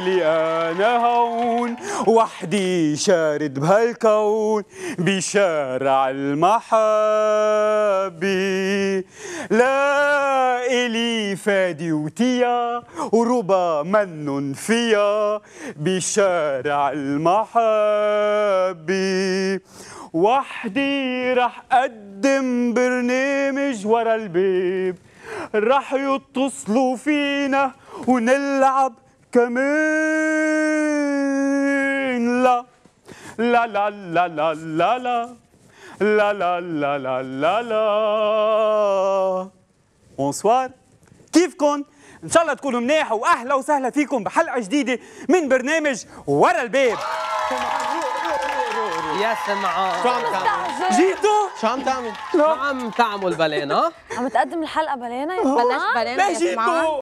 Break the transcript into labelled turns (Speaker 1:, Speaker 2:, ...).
Speaker 1: لي انا هون وحدي شارد بهالكون بشارع المحابي لا الي فادي وتيا وربا من فيا بشارع المحابي وحدي رح قدم برنامج ورا الباب رح يتصلوا فينا ونلعب كمين لا لا لا لا لا لا لا لا لا لا لا لا لا بونسوار كيفكم؟ ان شاء الله تكونوا مناح واهلا وسهلا فيكم بحلقه جديده من برنامج ورا الباب يا سمعان شو عم تعمل؟ جيتوا؟ شو عم تعمل؟ شو عم تعمل بلانا؟ عم تقدم الحلقه بلانا؟ بلاش بلانا يا سمعان